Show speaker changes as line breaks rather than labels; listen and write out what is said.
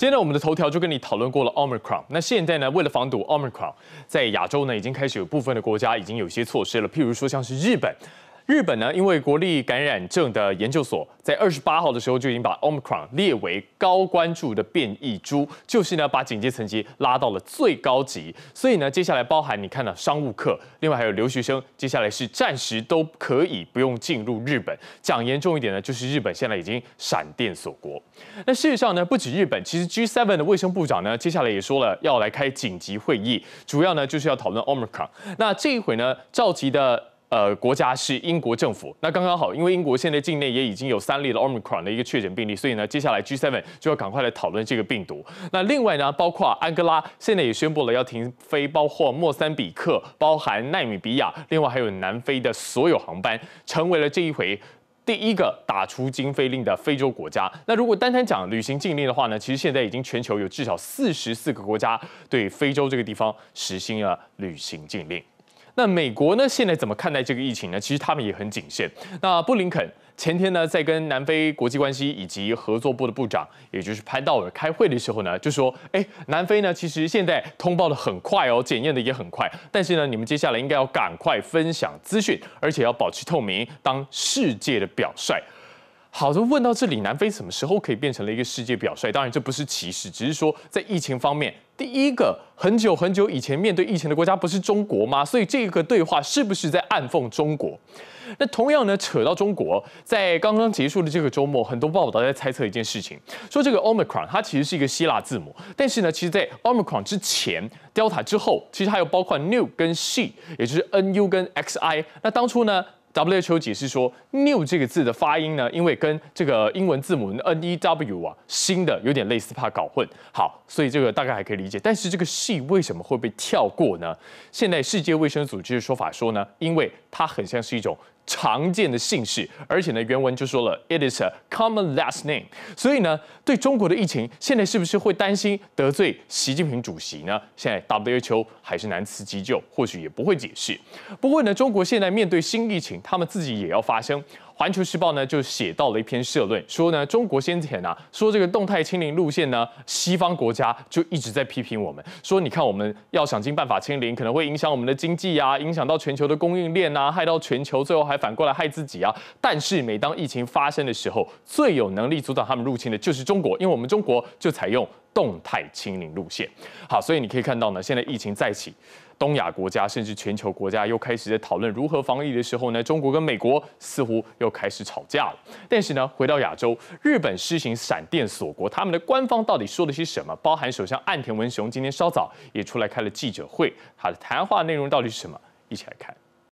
接着，我们的头条就跟你讨论过了 Omicron。那现在呢，为了防堵 Omicron，在亚洲呢，已经开始有部分的国家已经有一些措施了，譬如说像是日本。日本呢，因为国立感染症的研究所在二十八号的时候就已经把 Omicron 列为高关注的变异株，就是呢把警戒层级拉到了最高级。所以呢，接下来包含你看到商务课，另外还有留学生，接下来是暂时都可以不用进入日本。讲严重一点呢，就是日本现在已经闪电锁国。那事实上呢，不止日本，其实 G7 的卫生部长呢，接下来也说了要来开紧急会议，主要呢就是要讨论 Omicron。那这一回呢，召集的。呃，国家是英国政府，那刚刚好，因为英国现在境内也已经有三例的 Omicron 的一个确诊病例，所以呢，接下来 G7 就要赶快来讨论这个病毒。那另外呢，包括安哥拉现在也宣布了要停飞，包括莫桑比克、包含纳米比亚，另外还有南非的所有航班，成为了这一回第一个打出禁飞令的非洲国家。那如果单单讲旅行禁令的话呢，其实现在已经全球有至少四十四个国家对非洲这个地方实行了旅行禁令。那美国呢？现在怎么看待这个疫情呢？其实他们也很谨慎。那布林肯前天呢，在跟南非国际关系以及合作部的部长，也就是潘道尔开会的时候呢，就说：“哎，南非呢，其实现在通报的很快哦，检验的也很快，但是呢，你们接下来应该要赶快分享资讯，而且要保持透明，当世界的表率。”好的，问到这里，南非什么时候可以变成了一个世界表率？当然，这不是歧视，只是说在疫情方面，第一个很久很久以前面对疫情的国家不是中国吗？所以这个对话是不是在暗讽中国？那同样呢，扯到中国，在刚刚结束的这个周末，很多报道在猜测一件事情，说这个 Omicron 它其实是一个希腊字母，但是呢，其实在 Omicron 之前，Delta 之后，其实还有包括 n e w 跟 She，也就是 N U 跟 X I。那当初呢？W H O 解释说，“new” 这个字的发音呢，因为跟这个英文字母 N E W 啊，新的有点类似，怕搞混。好，所以这个大概还可以理解。但是这个“ she 为什么会被跳过呢？现在世界卫生组织的说法说呢，因为它很像是一种。常见的姓氏，而且呢，原文就说了，it is a common last name。所以呢，对中国的疫情，现在是不是会担心得罪习近平主席呢？现在 w o 还是难辞其咎，或许也不会解释。不过呢，中国现在面对新疫情，他们自己也要发声。环球时报呢就写到了一篇社论，说呢中国先前啊说这个动态清零路线呢，西方国家就一直在批评我们，说你看我们要想尽办法清零，可能会影响我们的经济啊，影响到全球的供应链啊，害到全球，最后还反过来害自己啊。但是每当疫情发生的时候，最有能力阻挡他们入侵的就是中国，因为我们中国就采用。动态清零路线，好，所以你可以看到呢，现在疫情再起，东亚国家甚至全球国家又开始在讨论如何防疫的时候呢，中国跟美国似乎又开始吵架了。但是呢，回到亚洲，日本施行闪电锁国，他们的官方到底说了些什么？包含首相岸田文雄今天稍早也出来开了记者会，他的谈话内容到底是什么？一起来看。